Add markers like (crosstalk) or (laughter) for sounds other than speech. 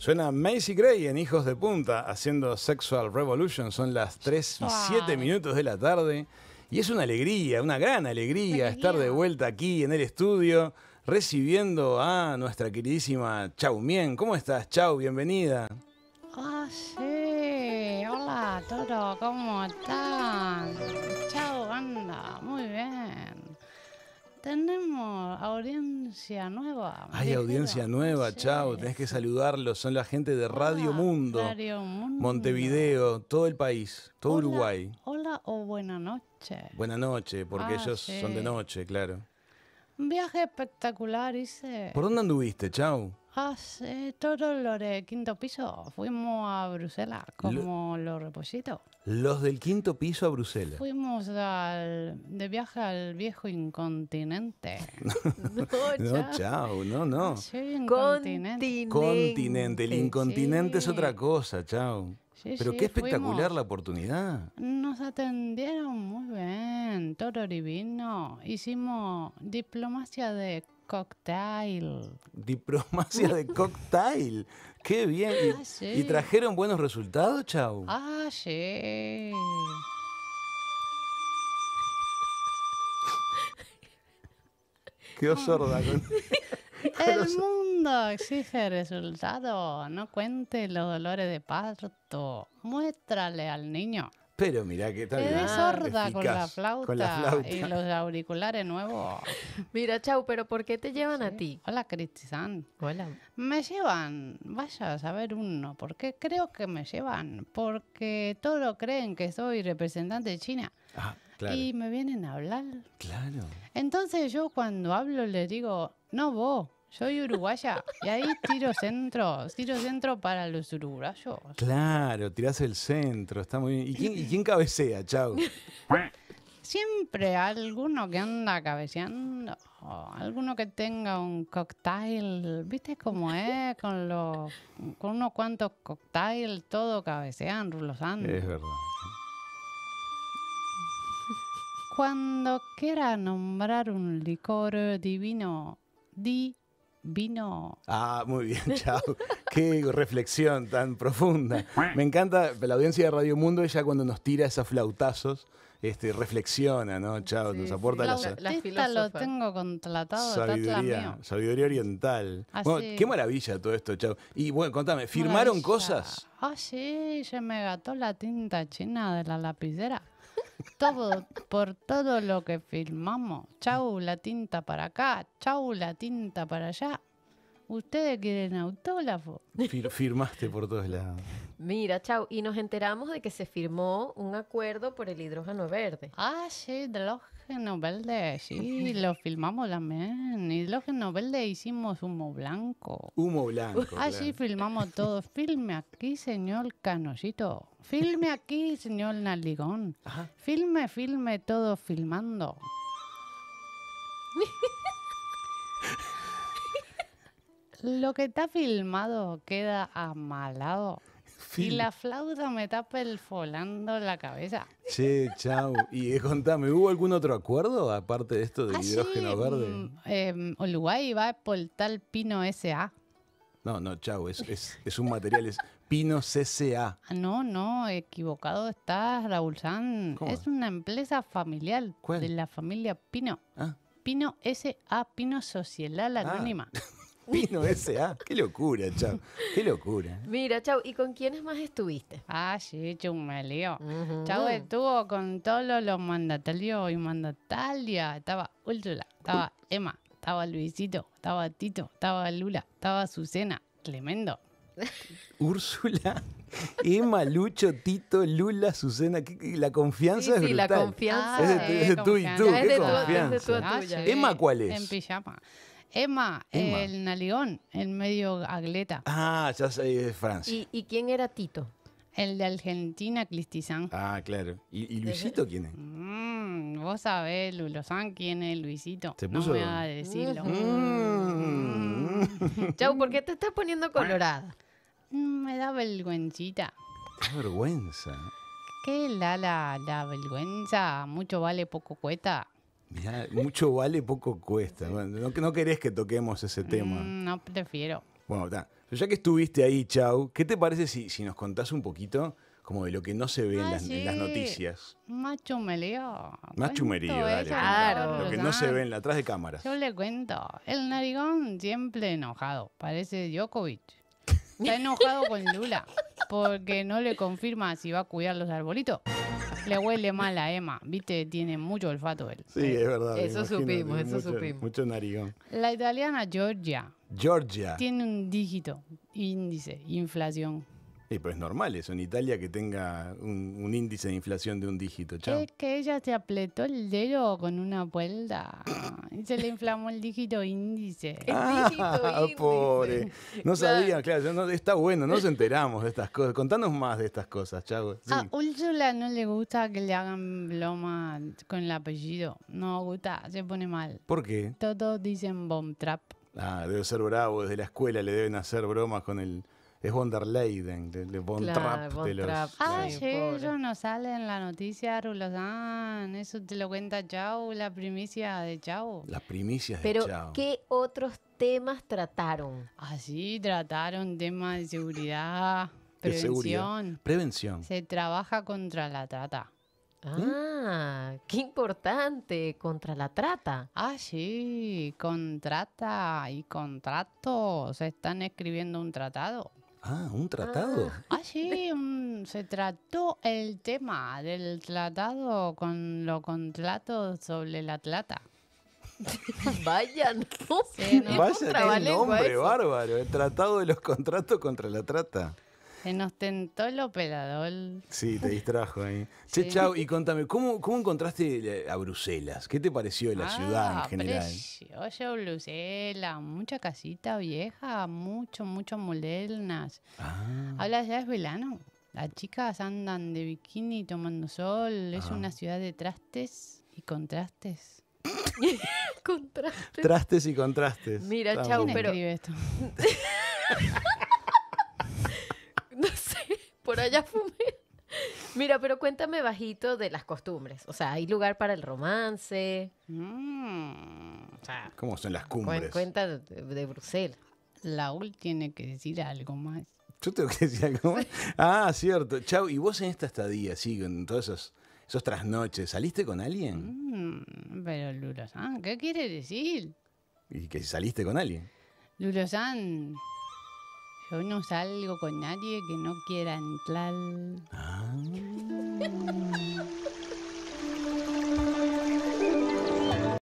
Suena Macy Gray en Hijos de Punta haciendo Sexual Revolution. Son las 3 y 7 minutos de la tarde. Y es una alegría, una gran alegría, estar de vuelta aquí en el estudio recibiendo a nuestra queridísima Chau Mien. ¿Cómo estás, Chau? Bienvenida. Ah, sí. Hola, Toro, ¿cómo están? Chau, anda, muy bien. Tenemos audiencia nueva. Hay audiencia nueva, chao. Tenés que saludarlos. Son la gente de Radio, Mundo, Radio Mundo, Montevideo, todo el país, todo Uruguay. Hola o buena noche. Buena noche, porque ah, ellos son de noche, claro. Un viaje espectacular hice. ¿Por dónde anduviste, chao? Hace todos los del quinto piso fuimos a Bruselas, como los repollitos. Los del quinto piso a Bruselas. Fuimos al, de viaje al viejo incontinente. (laughs) no, chao, no, no. Sí, incontinente. Continente. El incontinente es otra cosa, chao. Pero qué espectacular la oportunidad. Nos atendieron muy bien, todo divino. Hicimos diplomacia de Cocktail. Diplomacia de (laughs) cocktail. Qué bien. Ah, y, trajeron buenos resultados, Chau? Ah, sí. Qué sorda. (laughs) (laughs) El mundo exige resultados No cuente los dolores de parto. Muéstrale al niño. Pero mira que tal. Quedé sorda con la, flauta y los auriculares nuevos. (laughs) Mira, chau, pero ¿por qué te llevan a ti? Hola, Cristian, Hola. Me llevan, vaya a saber uno, ¿por qué creo que me llevan? Porque todos creen que soy representante de China. Ah, claro. Y me vienen a hablar. Claro. Entonces yo cuando hablo les digo, no vos, soy uruguaya y ahí tiro centro, tiro centro para los uruguayos. Claro, tiras el centro, está muy bien. ¿Y quién, cabecea? Chau. Siempre alguno que anda cabeceando, alguno que tenga un cocktail, ¿viste cómo es? Con, con unos cuantos cócteles todo cabecean, andes. Es verdad. Cuando quiera nombrar un licor divino, di vino. Ah, muy bien, (laughs) chao. Qué reflexión tan profunda. Me encanta la audiencia de Radio Mundo, ella cuando nos tira esos flautazos. Este, reflexiona, ¿no? Chao, nos aporta las la, la, este lo tengo contratado. Sabiduría, sabiduría oriental. Ah, qué maravilla todo esto, Chao. Y bueno, contame, ¿firmaron cosas? Ah, sí, se me gató la tinta china de la lapicera todo, por todo lo que filmamos. Chau la tinta para acá, chau la tinta para allá. Ustedes quieren autógrafo. firmaste por todos lados. Mira, chau. Y nos enteramos de que se firmó un acuerdo por el hidrógeno verde. Ah, sí, hidrógeno verde. Sí, lo filmamos también. Hidrógeno verde hicimos humo blanco. Humo blanco. Ah, sí, filmamos todo. Filme aquí, señor Canosito. Filme aquí, señor Naligón. Filme, filme, todo filmando. (laughs) Lo que está filmado queda amalado. Y la flauta me está perfolando la cabeza. Che, chau. Y eh, contame, ¿hubo algún otro acuerdo aparte de esto de ah, hidrógeno verde? Eh, Uruguay va a tal pino SA. No, no, chau, es, es, un material, es pino CCA. Ah, no, no, equivocado estás, Raúl San. Es una empresa familiar de la familia Pino. ¿Ah? Pino SA, Pino Social ah. Anónima. (laughs) (laughs) Vino S.A. Ah, qué locura, chao. Qué locura. Mira, chao. ¿Y con quiénes más estuviste? Ah, sí, hecho Uh Chao estuvo con todos los mandatarios y mandatalia Estaba Úrsula, estaba Emma, estaba Luisito, estaba Tito, estaba Lula, estaba Susena. Tremendo. (laughs) Úrsula, Emma, Lucho, Tito, Lula, Susana, la confianza es brutal. la confianza. es de, tú y tú, qué confianza. Ah, Emma, ¿cuál es? En pijama. Emma, el Nalión, el medio agleta. Ah, ya sé, de Francia. ¿Y, quién era Tito? El de Argentina, Cristizán. Ah, claro. ¿Y, Luisito quién es? Mm, vos sabés, Lulosán, quién es Luisito. ¿Se puso? No me decirlo. Mm. Mm. Chau, ¿por qué te estás poniendo ah. colorada? Me da vergüencita. Qué vergüenza. ¿Qué la, la, la vergüenza? Mucho vale, poco cuesta mucho vale, poco cuesta. No, no querés que toquemos ese tema. Mm, no, prefiero. Bueno, ya que estuviste ahí, Chau, ¿qué te parece si, si nos contás un poquito como de lo que no se ve en, las, noticias? Macho chumerío. dale. lo que no se ve en la atrás de cámaras. Yo le cuento. El narigón siempre enojado. Parece Djokovic. Está enojado con Lula porque no le confirma si va a cuidar los arbolitos le huele mal a Emma, viste, tiene mucho olfato él. Sí, es verdad. Eso supimos, eso supimos. Mucho narigón. La italiana Georgia. Georgia. Tiene un dígito, índice, inflación. Y pues normal eso, en Italia que tenga un, índice de inflación de un dígito, chao. Es que ella se apretó el dedo con una vuelta (laughs) y se le inflamó el dígito índice. Ah, (laughs) pobre. No sabía, claro, está bueno, nos enteramos de estas cosas. Contanos más de estas cosas, Chavo. A Úrsula no le gusta que le hagan broma con el apellido, no gusta, se pone mal. ¿Por qué? Todos dicen bomb trap. Ah, debe ser bravo, desde la escuela le deben hacer bromas con el es von der de, Von de los, Ah, sí, ellos no salen en la noticia, Rulosán. Eso te lo cuenta Chau, la primicia de Chau. Las primicias de Pero, ¿qué otros temas trataron? Ah, sí, trataron temas de seguridad, prevención. Prevención. Se trabaja contra la trata. Ah, ¿Mm? qué importante, contra la trata. Ah, sí, contrata y contratos. Están escribiendo un tratado. Ah, un tratado. Ah, ah sí, se trató el tema del tratado con los contratos sobre la plata. (laughs) Vaya, no. Sí, Vaya, nombre bárbaro. El tratado de los contratos contra la trata. Se nos tentó el operador. Sí, te distrajo ahí. (laughs) chau, y contame, ¿cómo, ¿cómo, encontraste eh, a Bruselas? ¿Qué te pareció la ah, ciudad en general? Precioso Bruselas, mucha casita vieja, mucho, mucho molernas. hablas ah. ya es verano. Las chicas andan de bikini tomando sol. Es ah. una ciudad de trastes y contrastes. (laughs) contrastes. Trastes y contrastes. Mira, chau, pero. (laughs) por allá (laughs) fumé. Mira, pero cuéntame bajito de las costumbres. O sea, hay lugar para el romance. Mm. O sea, ¿Cómo son las cumbres? Cuenta de, Bruselas. Laúl tiene que decir algo más. Yo tengo que decir algo más. Ah, cierto. Chao. y vos en esta estadía, sí, con todas esos, esos trasnoches, ¿saliste con alguien? Mm, pero Lurozán, ¿qué quiere decir? ¿Y que saliste con alguien? Lurozán yo no salgo con nadie que no quiera entrar. Ah. (laughs)